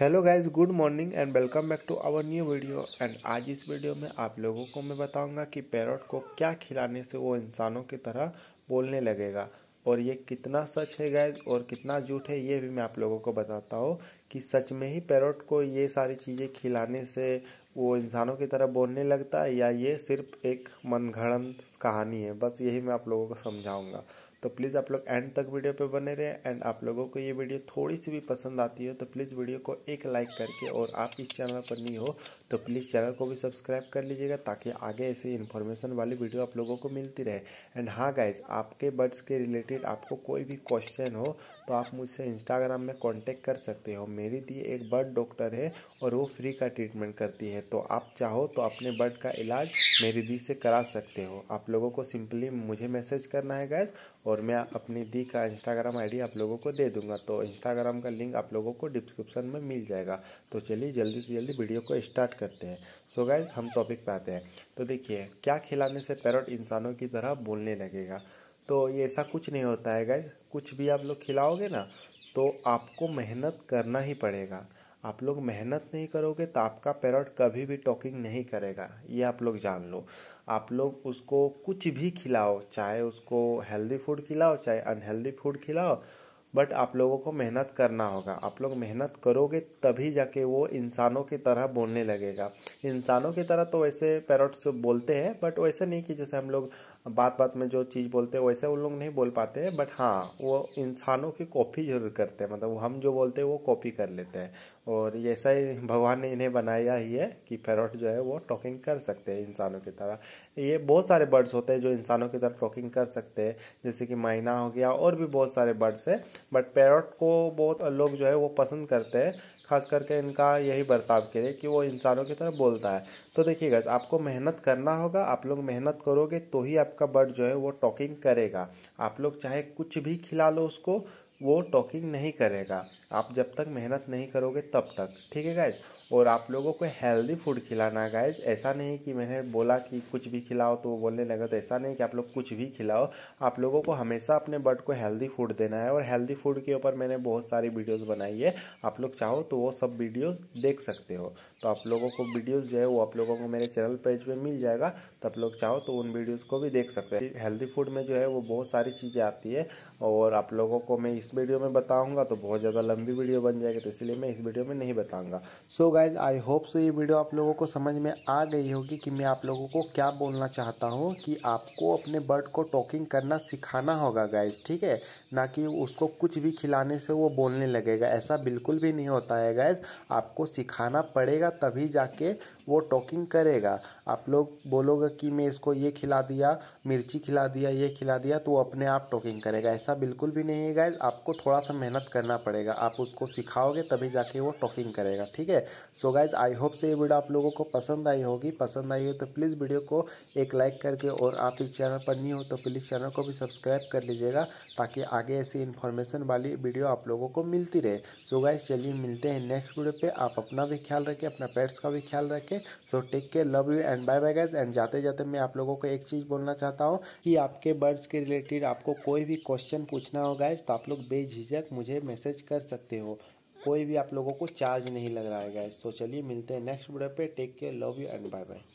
hello guys good morning and welcome back to our new video and आज इस video में आप लोगों को मैं बताऊंगा कि पैरट को क्या खिलाने से वो इंसानों की तरह बोलने लगेगा और ये कितना सच है गाइस और कितना झूठ है ये भी मैं आप लोगों को बताता हूँ कि सच में ही पैरट को ये सारी चीज़ें खिलाने से वो इंसानों की तरह बोलने लगता है या ये सिर्फ एक मनगढ़ंत कहानी है बस यही मैं आप लोगों को समझाऊँगा तो प्लीज़ आप लोग एंड तक वीडियो पे बने रहे एंड आप लोगों को ये वीडियो थोड़ी सी भी पसंद आती हो तो प्लीज़ वीडियो को एक लाइक करके और आप इस चैनल पर नहीं हो तो प्लीज़ चैनल को भी सब्सक्राइब कर लीजिएगा ताकि आगे ऐसे इन्फॉर्मेशन वाली वीडियो आप लोगों को मिलती रहे एंड हाँ गाइज आपके बर्ड्स के रिलेटेड आपको कोई भी क्वेश्चन हो तो आप मुझसे इंस्टाग्राम में कांटेक्ट कर सकते हो मेरी दी तो एक बर्ड डॉक्टर है और वो फ्री का ट्रीटमेंट करती है तो आप चाहो तो अपने बर्ड का इलाज मेरी दी से करा सकते हो आप लोगों को सिंपली मुझे मैसेज करना है गैस और मैं अपनी दी का इंस्टाग्राम आईडी आप लोगों को दे दूंगा तो इंस्टाग्राम का लिंक आप लोगों को डिस्क्रिप्शन में मिल जाएगा तो चलिए जल्दी से जल्दी वीडियो को स्टार्ट करते हैं सो so हम टॉपिक पर आते हैं तो देखिए क्या खिलाने से पैरट इंसानों की तरह बोलने लगेगा तो ये ऐसा कुछ नहीं होता है गैस कुछ भी आप लोग खिलाओगे ना तो आपको मेहनत करना ही पड़ेगा आप लोग मेहनत नहीं करोगे तो आपका पैरट कभी भी टॉकिंग नहीं करेगा ये आप लोग जान लो आप लोग उसको कुछ भी खिलाओ चाहे उसको हेल्दी फूड खिलाओ चाहे अनहेल्दी फूड खिलाओ बट आप लोगों को मेहनत करना होगा आप लोग मेहनत करोगे तभी जाके वो इंसानों की तरह बोलने लगेगा इंसानों की तरह तो वैसे पैरोट्स बोलते हैं बट वैसे नहीं कि जैसे हम लोग बात बात में जो चीज़ बोलते हैं वैसे उन लोग नहीं बोल पाते हैं बट हाँ वो इंसानों की कॉपी जरूर करते हैं मतलब हम जो बोलते हैं वो कॉपी कर लेते हैं और ऐसा ही भगवान ने इन्हें बनाया ही है कि पैरोट जो है वो टॉकिंग कर सकते हैं इंसानों की तरह ये बहुत सारे बर्ड्स होते हैं जो इंसानों की तरह टॉकिंग कर सकते हैं जैसे कि मैना हो गया और भी बहुत सारे बर्ड्स हैं बट पैरोट को बहुत लोग जो है वो पसंद करते हैं खास करके इनका यही बर्ताव के लिए कि वो इंसानों की तरह बोलता है तो देखिएगा आपको मेहनत करना होगा आप लोग मेहनत करोगे तो ही आपका बर्ड जो है वो टॉकिंग करेगा आप लोग चाहे कुछ भी खिला लो उसको वो टॉकिंग नहीं करेगा आप जब तक मेहनत नहीं करोगे तब तक ठीक है गाइज और आप लोगों को हेल्दी फूड खिलाना गाइज ऐसा नहीं कि मैंने बोला कि कुछ भी खिलाओ तो वो बोलने लगा तो ऐसा नहीं कि आप लोग कुछ भी खिलाओ आप लोगों को हमेशा अपने बर्ड को हेल्दी फूड देना है और हेल्दी फूड के ऊपर मैंने बहुत सारी वीडियोस बनाई है आप लोग चाहो तो वो सब वीडियोस देख सकते हो तो आप लोगों को वीडियोज़ जो है वो आप लोगों को मेरे चैनल पेज पर मिल जाएगा तो आप लोग चाहो तो उन वीडियोज़ को भी देख सकते हैं हेल्दी फूड में जो है वो बहुत सारी चीज़ें आती है और आप लोगों को मैं इस वीडियो में बताऊंगा तो बहुत ज़्यादा लंबी वीडियो बन जाएगी तो इसलिए मैं इस वीडियो में नहीं बताऊंगा so guys I hope so ये वीडियो आप लोगों को समझ में आ गई होगी कि मैं आप लोगों को क्या बोलना चाहता हूँ कि आपको अपने बर्ड को टॉकिंग करना सिखाना होगा गाइज ठीक है ना कि उसको कुछ भी खिलाने से वो बोलने लगेगा ऐसा बिल्कुल भी नहीं होता है गाइज आपको सिखाना पड़ेगा तभी जाके वो टॉकिंग करेगा आप लोग बोलोगे कि मैं इसको ये खिला दिया मिर्ची खिला दिया ये खिला दिया तो वो अपने आप टॉकिंग करेगा ऐसा बिल्कुल भी नहीं है गाइज आपको थोड़ा सा मेहनत करना पड़ेगा आप उसको सिखाओगे तभी जाके वो टॉकिंग करेगा ठीक है सो गाइज आई होप से ये वीडियो आप लोगों को पसंद आई होगी पसंद आई हो तो प्लीज़ वीडियो को एक लाइक करके और आप इस चैनल पर नहीं हो तो प्लीज़ चैनल को भी सब्सक्राइब कर लीजिएगा ताकि आगे ऐसी इन्फॉर्मेशन वाली वीडियो आप लोगों को मिलती रहे सो गाइज चलिए मिलते हैं नेक्स्ट वीडियो पर आप अपना भी ख्याल रखें अपना पेट्स का भी ख्याल रखें okay so take care love you and bye bye guys and जाते जाते मैं आप लोगों को एक चीज़ बोलना चाहता हूँ कि आपके बर्ड्स के रिलेटेड आपको कोई भी क्वेश्चन पूछना हो गाइज तो आप लोग बेझिझक मुझे मैसेज कर सकते हो कोई भी आप लोगों को चार्ज नहीं लग रहा है गाइज तो चलिए मिलते हैं नेक्स्ट वीडियो पे take care love you and bye bye